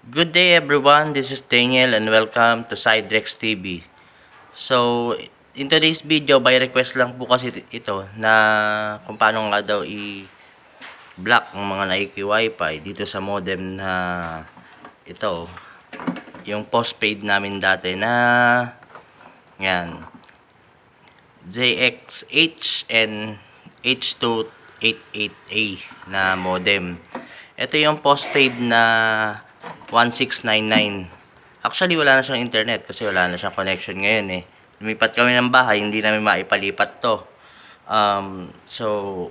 Good day everyone, this is Daniel and welcome to Sidrex TV. So, in today's video, by request lang po kasi ito na kung paano nga daw i-block ang mga naiki fi dito sa modem na ito, yung postpaid namin dati na yan, JXH and H288A na modem. Ito yung postpaid na 1699. Actually, wala na siyang internet kasi wala na siyang connection ngayon eh. Lumipat kami ng bahay, hindi namin maipalipat to. Um, so,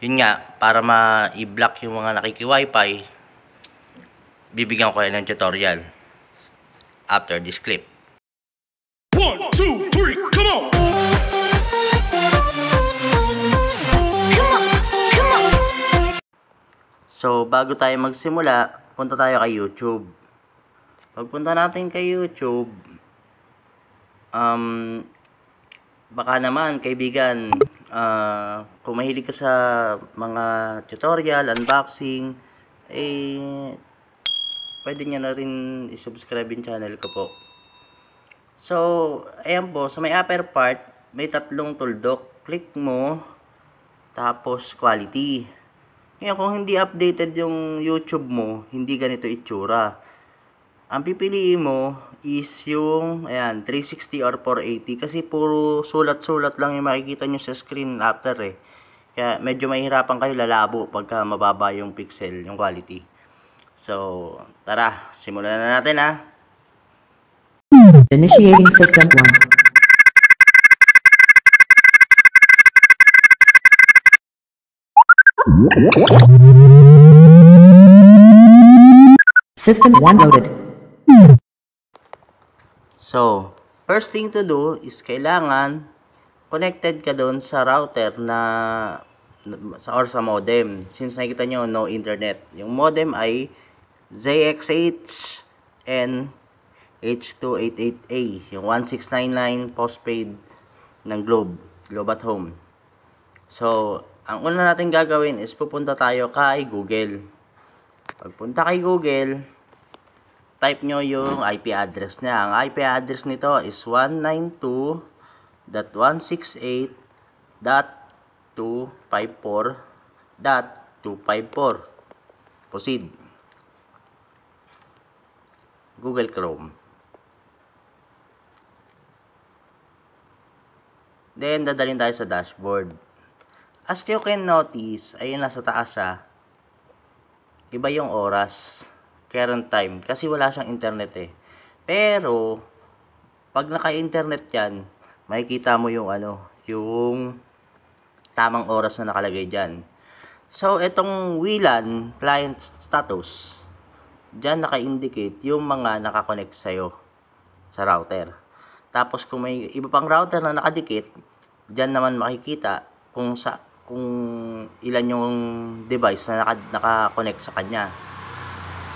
yun nga, para ma-i-block yung mga nakiki-wifi, bibigyan ko kayo ng tutorial after this clip. 1, 2, three. So, bago tayo magsimula, punta tayo kay YouTube. Pagpunta natin kay YouTube, um, baka naman, kaibigan, uh, kung mahilig ka sa mga tutorial, unboxing, eh, pwede nyo na rin isubscribe yung channel ko po. So, ayan po, sa may upper part, may tatlong tuldok. Click mo, tapos quality. Ngayon, kung hindi updated yung YouTube mo, hindi ganito itsura. Ang pipiliin mo is yung, ayan, 360 or 480 kasi puro sulat-sulat lang yung makikita nyo sa screen after eh. Kaya medyo mahirapan kayo lalabo pagka mababa yung pixel, yung quality. So, tara, simulan na natin ha. Initiating system 1. System 1 loaded. So, first thing to do is kailangan connected ka doon sa router na sa or sa modem. Since nakita nyo, no internet. Yung modem ay ZXH and H288A, yung 1699 postpaid ng Globe, Globe at Home. So, ang una natin gagawin is pupunta tayo kay Google. Pagpunta kay Google, type nyo yung IP address niya. Ang IP address nito is 192.168.254.254. Proceed. Google Chrome. Then, dadalhin tayo sa dashboard. As you can notice, ayun nasa taas ha. Ah. Iba yung oras, current time, kasi wala siyang internet eh. Pero, pag naka-internet yan, makikita mo yung ano, yung tamang oras na nakalagay dyan. So, itong WLAN, client status, dyan naka-indicate yung mga nakakonect sa'yo sa router. Tapos, kung may iba pang router na nakadikit, dyan naman makikita kung sa kung ilan yung device na naka, naka sa kanya.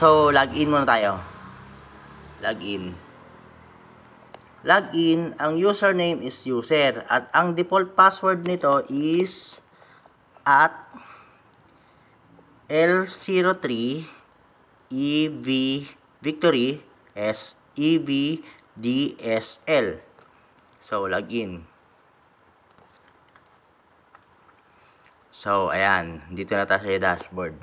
So, login muna tayo. Login. Login, ang username is user at ang default password nito is at L03 EV Victory S EV DSL. So, login. So, ayan. Dito na tayo sa dashboard.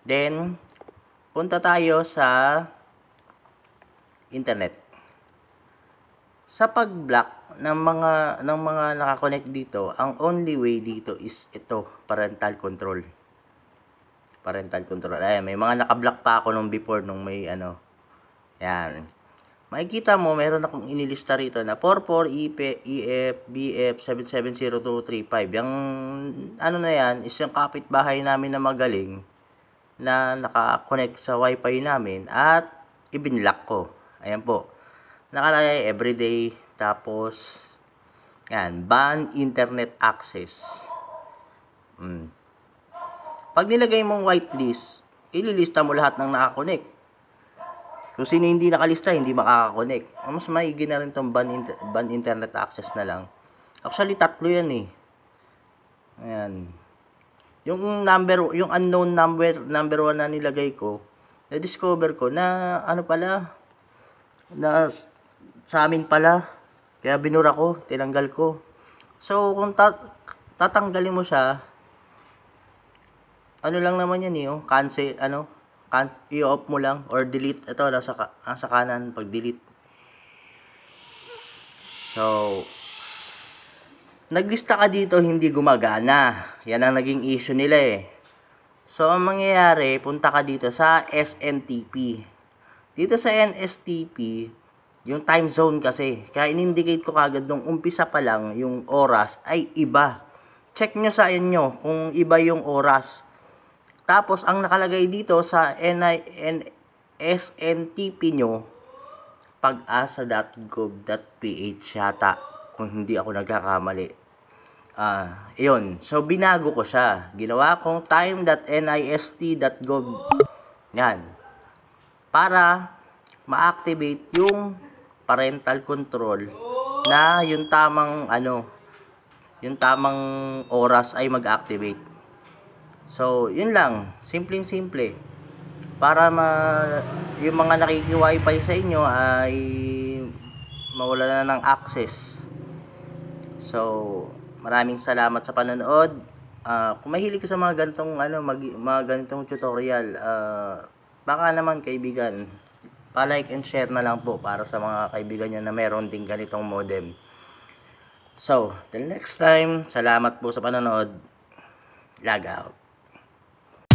Then, punta tayo sa internet. Sa pag-block ng mga ng mga nakakonect dito, ang only way dito is ito, parental control. Parental control. Ayan, may mga naka-block pa ako nung before nung may ano. Ayan makikita mo, meron akong inilista rito na 44 EP, 770235. Yung ano na yan, is yung kapitbahay namin na magaling na naka-connect sa wifi namin at ibinlock ko. Ayan po. Nakalagay everyday. Tapos, yan, ban internet access. Mm. Pag nilagay mong whitelist, ililista mo lahat ng nakakonect. So, sino hindi nakalista, hindi makakakonect. Mas maigi na rin itong ban, inter- ban internet access na lang. Actually, tatlo yan eh. Ayan. Yung number, yung unknown number, number 1 na nilagay ko, na-discover ko na ano pala, na sa amin pala, kaya binura ko, tinanggal ko. So, kung ta- tatanggalin mo siya, ano lang naman yan eh, oh, cancel, ano, i-off mo lang or delete ito nasa, nasa kanan pag delete so naglista ka dito hindi gumagana yan ang naging issue nila eh so ang mangyayari punta ka dito sa SNTP dito sa NSTP yung time zone kasi kaya inindicate ko kagad nung umpisa pa lang yung oras ay iba check nyo sa inyo kung iba yung oras tapos, ang nakalagay dito sa NINSNTP nyo, pagasa.gov.ph yata, kung hindi ako nagkakamali. Ah, uh, yun. So, binago ko siya. Ginawa kong time.nist.gov. Yan. Para ma-activate yung parental control na yung tamang ano, yung tamang oras ay mag-activate. So, yun lang. Simpleng-simple. Para ma yung mga nakiki-wifi sa inyo ay mawala na ng access. So, maraming salamat sa panonood. Uh, kung mahilig ka sa mga ganitong, ano, mag, mga ganitong tutorial, uh, baka naman kaibigan, pa-like and share na lang po para sa mga kaibigan niya na meron din ganitong modem. So, till next time, salamat po sa panonood. Lag out.